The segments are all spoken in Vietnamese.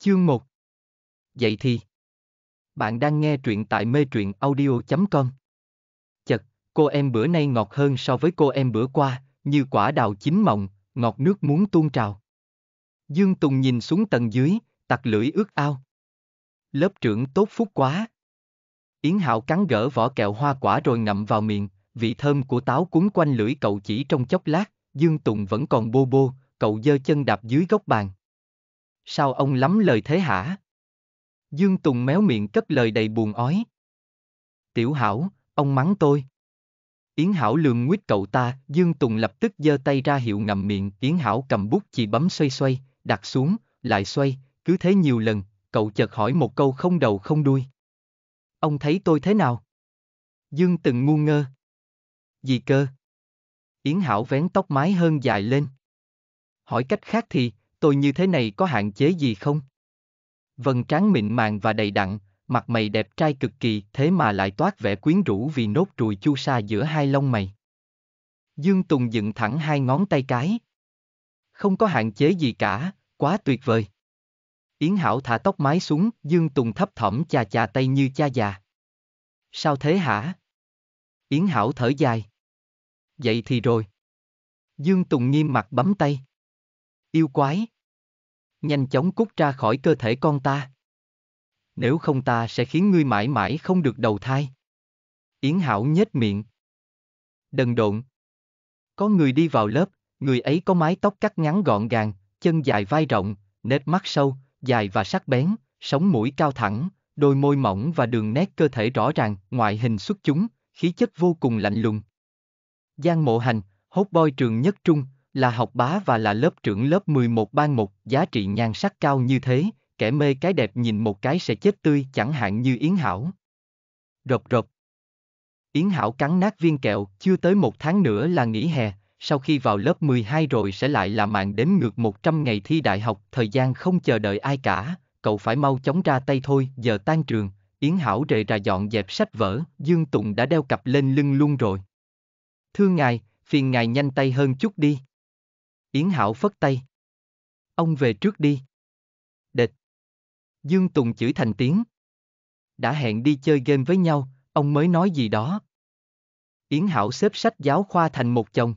Chương 1 Vậy thì Bạn đang nghe truyện tại mê truyện audio.com Chật, cô em bữa nay ngọt hơn so với cô em bữa qua, như quả đào chín mọng, ngọt nước muốn tuôn trào. Dương Tùng nhìn xuống tầng dưới, tặc lưỡi ướt ao. Lớp trưởng tốt phúc quá. Yến Hạo cắn gỡ vỏ kẹo hoa quả rồi ngậm vào miệng, vị thơm của táo cuốn quanh lưỡi cậu chỉ trong chốc lát, Dương Tùng vẫn còn bô bô, cậu giơ chân đạp dưới góc bàn. Sao ông lắm lời thế hả? Dương Tùng méo miệng cất lời đầy buồn ói. Tiểu Hảo, ông mắng tôi. Yến Hảo lường nguyết cậu ta, Dương Tùng lập tức giơ tay ra hiệu ngậm miệng, Yến Hảo cầm bút chỉ bấm xoay xoay, đặt xuống, lại xoay, cứ thế nhiều lần, cậu chợt hỏi một câu không đầu không đuôi. Ông thấy tôi thế nào? Dương từng ngu ngơ. Gì cơ? Yến Hảo vén tóc mái hơn dài lên. Hỏi cách khác thì, tôi như thế này có hạn chế gì không? Vần trán mịn màng và đầy đặn, mặt mày đẹp trai cực kỳ thế mà lại toát vẻ quyến rũ vì nốt ruồi chu sa giữa hai lông mày. Dương Tùng dựng thẳng hai ngón tay cái. Không có hạn chế gì cả, quá tuyệt vời. Yến Hảo thả tóc mái xuống, Dương Tùng thấp thỏm chà chà tay như cha già. Sao thế hả? Yến Hảo thở dài. Vậy thì rồi. Dương Tùng nghiêm mặt bấm tay. Yêu quái! Nhanh chóng cút ra khỏi cơ thể con ta. Nếu không ta sẽ khiến ngươi mãi mãi không được đầu thai. Yến Hảo nhếch miệng. Đần độn. Có người đi vào lớp, người ấy có mái tóc cắt ngắn gọn gàng, chân dài vai rộng, nếp mắt sâu, dài và sắc bén, sống mũi cao thẳng, đôi môi mỏng và đường nét cơ thể rõ ràng, ngoại hình xuất chúng, khí chất vô cùng lạnh lùng. Giang Mộ Hành, hốt boy trường nhất trung, là học bá và là lớp trưởng lớp 11 ban một, giá trị nhan sắc cao như thế, kẻ mê cái đẹp nhìn một cái sẽ chết tươi chẳng hạn như Yến Hảo. Rộp rộp. Yến Hảo cắn nát viên kẹo, chưa tới một tháng nữa là nghỉ hè, sau khi vào lớp 12 rồi sẽ lại là mạng đếm ngược 100 ngày thi đại học, thời gian không chờ đợi ai cả, cậu phải mau chóng ra tay thôi, giờ tan trường, Yến Hảo rề ra dọn dẹp sách vở, Dương Tùng đã đeo cặp lên lưng luôn rồi. Thưa ngài, phiền ngài nhanh tay hơn chút đi. Yến Hảo phất tay. Ông về trước đi. Địch. Dương Tùng chửi thành tiếng. Đã hẹn đi chơi game với nhau, ông mới nói gì đó. Yến Hảo xếp sách giáo khoa thành một chồng.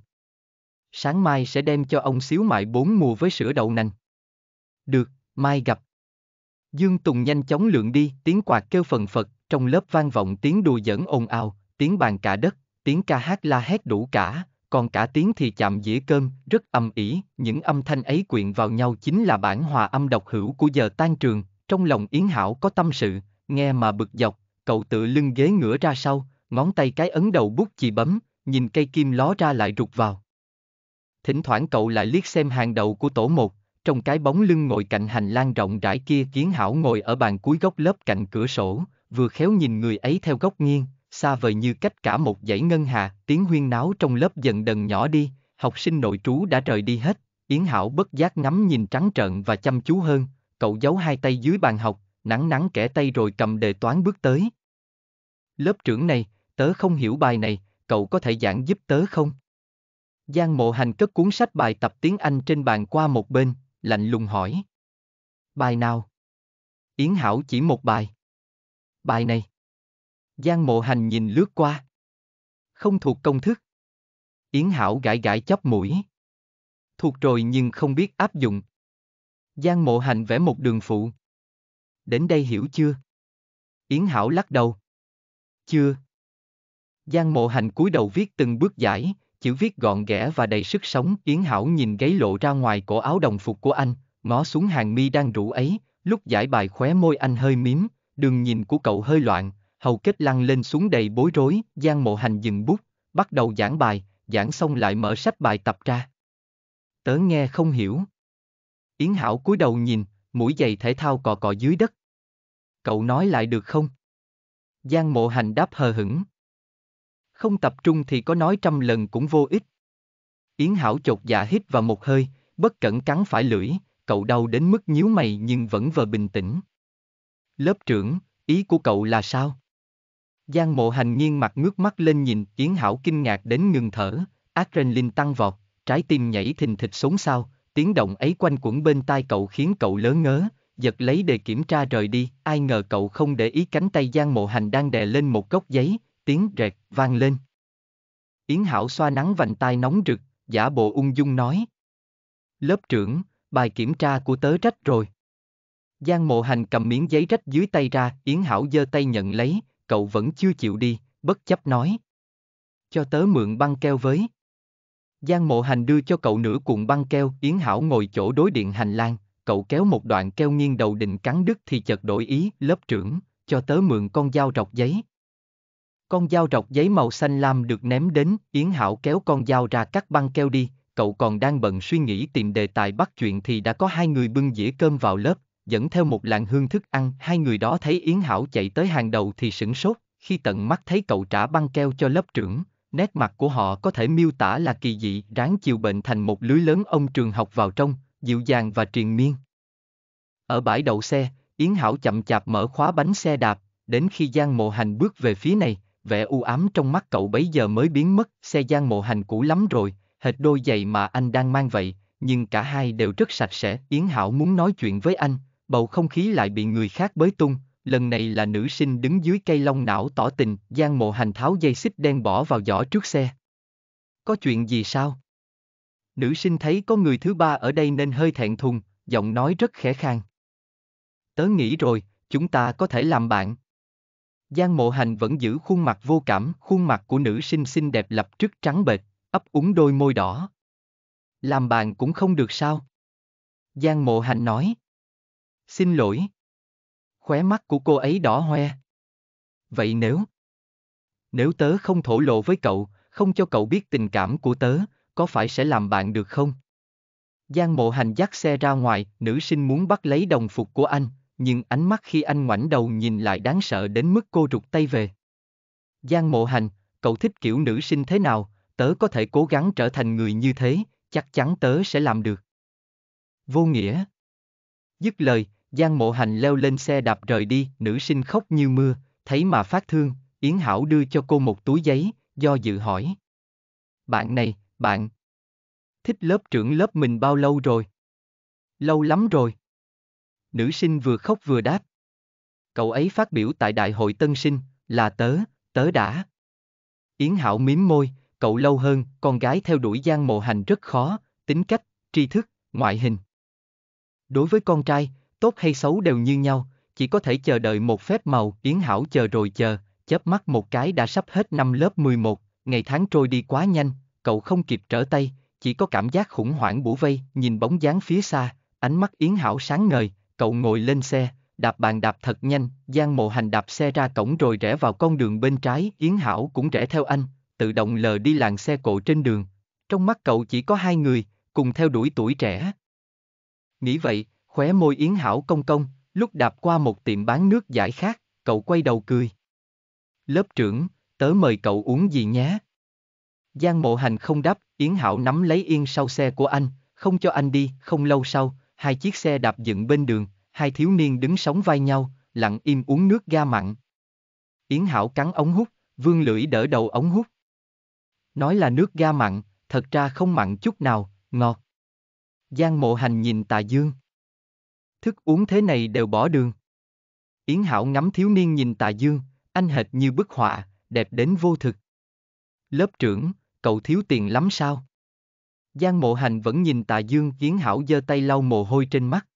Sáng mai sẽ đem cho ông xíu mại bốn mùa với sữa đậu nành. Được, mai gặp. Dương Tùng nhanh chóng lượn đi, tiếng quạt kêu phần phật, trong lớp vang vọng tiếng đùa giỡn ồn ào, tiếng bàn cả đất, tiếng ca hát la hét đủ cả, còn cả tiếng thì chạm dĩa cơm, rất âm ỉ, những âm thanh ấy quyện vào nhau chính là bản hòa âm độc hữu của giờ tan trường, trong lòng Yến Hảo có tâm sự, nghe mà bực dọc, cậu tự lưng ghế ngửa ra sau, ngón tay cái ấn đầu bút chì bấm, nhìn cây kim ló ra lại rụt vào. Thỉnh thoảng cậu lại liếc xem hàng đầu của tổ một, trong cái bóng lưng ngồi cạnh hành lang rộng rãi kia Kiến Hảo ngồi ở bàn cuối góc lớp cạnh cửa sổ, vừa khéo nhìn người ấy theo góc nghiêng, xa vời như cách cả một dãy ngân hà, tiếng huyên náo trong lớp dần dần nhỏ đi, học sinh nội trú đã rời đi hết, Yến Hảo bất giác ngắm nhìn trắng trợn và chăm chú hơn, cậu giấu hai tay dưới bàn học, nắng nắng kẻ tay rồi cầm đề toán bước tới. Lớp trưởng này, tớ không hiểu bài này, cậu có thể giảng giúp tớ không? Giang Mộ Hành cất cuốn sách bài tập tiếng Anh trên bàn qua một bên, lạnh lùng hỏi. Bài nào? Yến Hảo chỉ một bài. Bài này. Giang mộ hành nhìn lướt qua. Không thuộc công thức. Yến Hảo gãi gãi chóp mũi. Thuộc rồi nhưng không biết áp dụng. Giang mộ hành vẽ một đường phụ. Đến đây hiểu chưa? Yến Hảo lắc đầu. Chưa. Giang mộ hành cúi đầu viết từng bước giải, chữ viết gọn ghẽ và đầy sức sống. Yến Hảo nhìn gáy lộ ra ngoài cổ áo đồng phục của anh, ngó xuống hàng mi đang rủ ấy, lúc giải bài khóe môi anh hơi mím, đường nhìn của cậu hơi loạn, Hầu kết lăn lên xuống đầy bối rối, Giang Mộ Hành dừng bút, bắt đầu giảng bài, giảng xong lại mở sách bài tập ra. Tớ nghe không hiểu. Yến Hảo cúi đầu nhìn, mũi giày thể thao cò cò dưới đất. Cậu nói lại được không? Giang Mộ Hành đáp hờ hững. Không tập trung thì có nói trăm lần cũng vô ích. Yến Hảo chột dạ hít vào một hơi, bất cẩn cắn phải lưỡi, cậu đau đến mức nhíu mày nhưng vẫn vờ bình tĩnh. Lớp trưởng, ý của cậu là sao? Giang mộ hành nghiêng mặt ngước mắt lên nhìn, Yến Hảo kinh ngạc đến ngừng thở, adrenaline tăng vọt, trái tim nhảy thình thịch xốn xao, tiếng động ấy quanh quẩn bên tai cậu khiến cậu lớn ngớ, giật lấy để kiểm tra rời đi, ai ngờ cậu không để ý cánh tay Giang mộ hành đang đè lên một góc giấy, tiếng rẹt, vang lên. Yến Hảo xoa nắng vành tai nóng rực, giả bộ ung dung nói. Lớp trưởng, bài kiểm tra của tớ rách rồi. Giang mộ hành cầm miếng giấy rách dưới tay ra, Yến Hảo giơ tay nhận lấy, cậu vẫn chưa chịu đi, bất chấp nói. Cho tớ mượn băng keo với. Giang mộ hành đưa cho cậu nửa cuộn băng keo, Yến Hảo ngồi chỗ đối điện hành lang, cậu kéo một đoạn keo nghiêng đầu định cắn đứt thì chợt đổi ý, lớp trưởng, cho tớ mượn con dao rọc giấy. Con dao rọc giấy màu xanh lam được ném đến, Yến Hảo kéo con dao ra cắt băng keo đi, cậu còn đang bận suy nghĩ tìm đề tài bắt chuyện thì đã có hai người bưng dĩa cơm vào lớp, dẫn theo một làng hương thức ăn. Hai người đó thấy Yến Hảo chạy tới hàng đầu thì sửng sốt, khi tận mắt thấy cậu trả băng keo cho lớp trưởng, nét mặt của họ có thể miêu tả là kỳ dị, ráng chiều bệnh thành một lưới lớn ông trường học vào trong, dịu dàng và triền miên. Ở bãi đậu xe, Yến Hảo chậm chạp mở khóa bánh xe đạp, đến khi Giang Mộ Hành bước về phía này, vẻ u ám trong mắt cậu bấy giờ mới biến mất, xe Giang Mộ Hành cũ lắm rồi, hệt đôi giày mà anh đang mang vậy, nhưng cả hai đều rất sạch sẽ. Yến Hảo muốn nói chuyện với anh, bầu không khí lại bị người khác bới tung, lần này là nữ sinh đứng dưới cây long não tỏ tình, Giang Mộ Hành tháo dây xích đen bỏ vào giỏ trước xe. Có chuyện gì sao? Nữ sinh thấy có người thứ ba ở đây nên hơi thẹn thùng, giọng nói rất khẽ khàng. Tớ nghĩ rồi, chúng ta có thể làm bạn. Giang Mộ Hành vẫn giữ khuôn mặt vô cảm, khuôn mặt của nữ sinh xinh đẹp lập trước trắng bệch, ấp úng đôi môi đỏ. Làm bạn cũng không được sao? Giang Mộ Hành nói. Xin lỗi. Khóe mắt của cô ấy đỏ hoe. Vậy nếu... Nếu tớ không thổ lộ với cậu, không cho cậu biết tình cảm của tớ, có phải sẽ làm bạn được không? Giang mộ hành dắt xe ra ngoài, nữ sinh muốn bắt lấy đồng phục của anh, nhưng ánh mắt khi anh ngoảnh đầu nhìn lại đáng sợ đến mức cô rụt tay về. Giang mộ hành, cậu thích kiểu nữ sinh thế nào, tớ có thể cố gắng trở thành người như thế, chắc chắn tớ sẽ làm được. Vô nghĩa. Dứt lời, Giang Mộ Hành leo lên xe đạp rời đi, nữ sinh khóc như mưa, thấy mà phát thương, Yến Hảo đưa cho cô một túi giấy, do dự hỏi. Bạn này, bạn, thích lớp trưởng lớp mình bao lâu rồi? Lâu lắm rồi. Nữ sinh vừa khóc vừa đáp. Cậu ấy phát biểu tại Đại hội Tân Sinh, là tớ, tớ đã. Yến Hảo mím môi, cậu lâu hơn, con gái theo đuổi Giang Mộ Hành rất khó, tính cách, tri thức, ngoại hình. Đối với con trai, tốt hay xấu đều như nhau, chỉ có thể chờ đợi một phép màu, Yến Hảo chờ rồi chờ, chớp mắt một cái đã sắp hết năm lớp 11, ngày tháng trôi đi quá nhanh, cậu không kịp trở tay, chỉ có cảm giác khủng hoảng bủa vây, nhìn bóng dáng phía xa, ánh mắt Yến Hảo sáng ngời, cậu ngồi lên xe, đạp bàn đạp thật nhanh, Giang Mộ Hành đạp xe ra cổng rồi rẽ vào con đường bên trái, Yến Hảo cũng rẽ theo anh, tự động lờ đi làng xe cộ trên đường. Trong mắt cậu chỉ có hai người, cùng theo đuổi tuổi trẻ. Nghĩ vậy, Khóe môi Yến Hảo công công, lúc đạp qua một tiệm bán nước giải khát, cậu quay đầu cười. Lớp trưởng, tớ mời cậu uống gì nhé? Giang mộ hành không đáp, Yến Hảo nắm lấy yên sau xe của anh, không cho anh đi, không lâu sau, hai chiếc xe đạp dựng bên đường, hai thiếu niên đứng sóng vai nhau, lặng im uống nước ga mặn. Yến Hảo cắn ống hút, vương lưỡi đỡ đầu ống hút. Nói là nước ga mặn, thật ra không mặn chút nào, ngọt. Giang mộ hành nhìn tà dương thức uống thế này đều bỏ đường. Yến Hảo ngắm thiếu niên nhìn Tà Dương, anh hệt như bức họa, đẹp đến vô thực. Lớp trưởng, cậu thiếu tiền lắm sao? Giang Mộ Hành vẫn nhìn Tà Dương, Yến Hảo giơ tay lau mồ hôi trên mắt.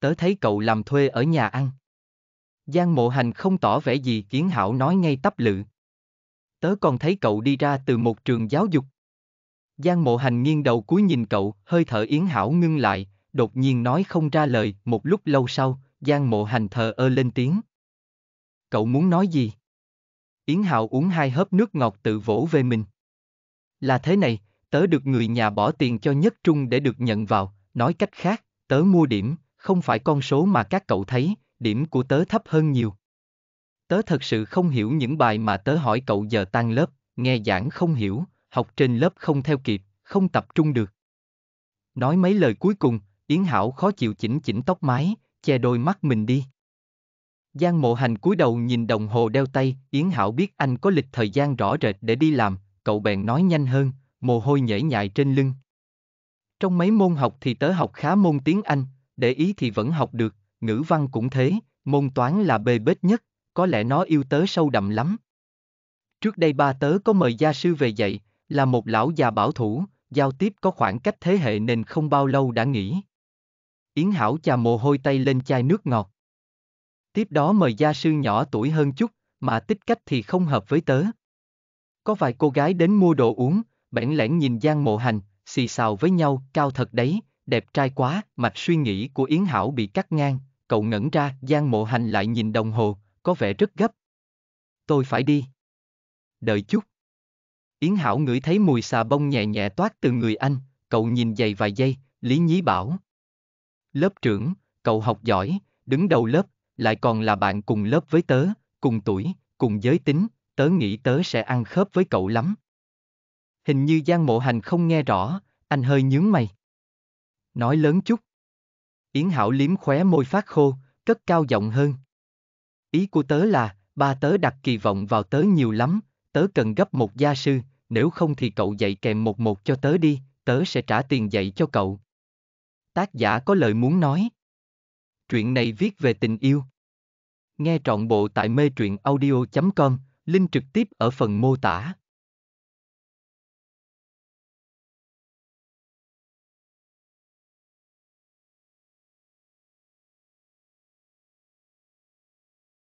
Tớ thấy cậu làm thuê ở nhà ăn. Giang Mộ Hành không tỏ vẻ gì, Yến Hảo nói ngay tấp lự. Tớ còn thấy cậu đi ra từ một trường giáo dục. Giang Mộ Hành nghiêng đầu cúi nhìn cậu, hơi thở Yến Hảo ngưng lại, đột nhiên nói không ra lời, một lúc lâu sau, Giang Mộ Hành thờ ơ lên tiếng. Cậu muốn nói gì? Yến Hạo uống hai hớp nước ngọt tự vỗ về mình. Là thế này, tớ được người nhà bỏ tiền cho Nhất Trung để được nhận vào, nói cách khác, tớ mua điểm, không phải con số mà các cậu thấy, điểm của tớ thấp hơn nhiều. Tớ thật sự không hiểu những bài mà tớ hỏi cậu giờ tan lớp, nghe giảng không hiểu, học trên lớp không theo kịp, không tập trung được. Nói mấy lời cuối cùng, Yến Hảo khó chịu chỉnh chỉnh tóc mái, che đôi mắt mình đi. Giang Mộ Hành cúi đầu nhìn đồng hồ đeo tay, Yến Hảo biết anh có lịch thời gian rõ rệt để đi làm, cậu bèn nói nhanh hơn, mồ hôi nhễ nhại trên lưng. Trong mấy môn học thì tớ học khá môn tiếng Anh, để ý thì vẫn học được, ngữ văn cũng thế, môn toán là bê bết nhất, có lẽ nó yêu tớ sâu đậm lắm. Trước đây ba tớ có mời gia sư về dạy, là một lão già bảo thủ, giao tiếp có khoảng cách thế hệ nên không bao lâu đã nghỉ. Yến Hảo chà mồ hôi tay lên chai nước ngọt. Tiếp đó mời gia sư nhỏ tuổi hơn chút, mà tích cách thì không hợp với tớ. Có vài cô gái đến mua đồ uống, bẽn lẽn nhìn Giang Mộ Hành, xì xào với nhau, cao thật đấy, đẹp trai quá, mạch suy nghĩ của Yến Hảo bị cắt ngang, cậu ngẩn ra, Giang Mộ Hành lại nhìn đồng hồ, có vẻ rất gấp. Tôi phải đi. Đợi chút. Yến Hảo ngửi thấy mùi xà bông nhẹ nhẹ toát từ người anh, cậu nhìn giày vài giây, Lý Nhí bảo lớp trưởng, cậu học giỏi, đứng đầu lớp, lại còn là bạn cùng lớp với tớ, cùng tuổi, cùng giới tính, tớ nghĩ tớ sẽ ăn khớp với cậu lắm. Hình như Giang Mộ Hành không nghe rõ, anh hơi nhướng mày. Nói lớn chút. Yến Hảo liếm khóe môi phát khô, cất cao giọng hơn. Ý của tớ là, ba tớ đặt kỳ vọng vào tớ nhiều lắm, tớ cần gấp một gia sư, nếu không thì cậu dạy kèm một một cho tớ đi, tớ sẽ trả tiền dạy cho cậu. Tác giả có lời muốn nói. Truyện này viết về tình yêu. Nghe trọn bộ tại mê truyện audio.com, link trực tiếp ở phần mô tả.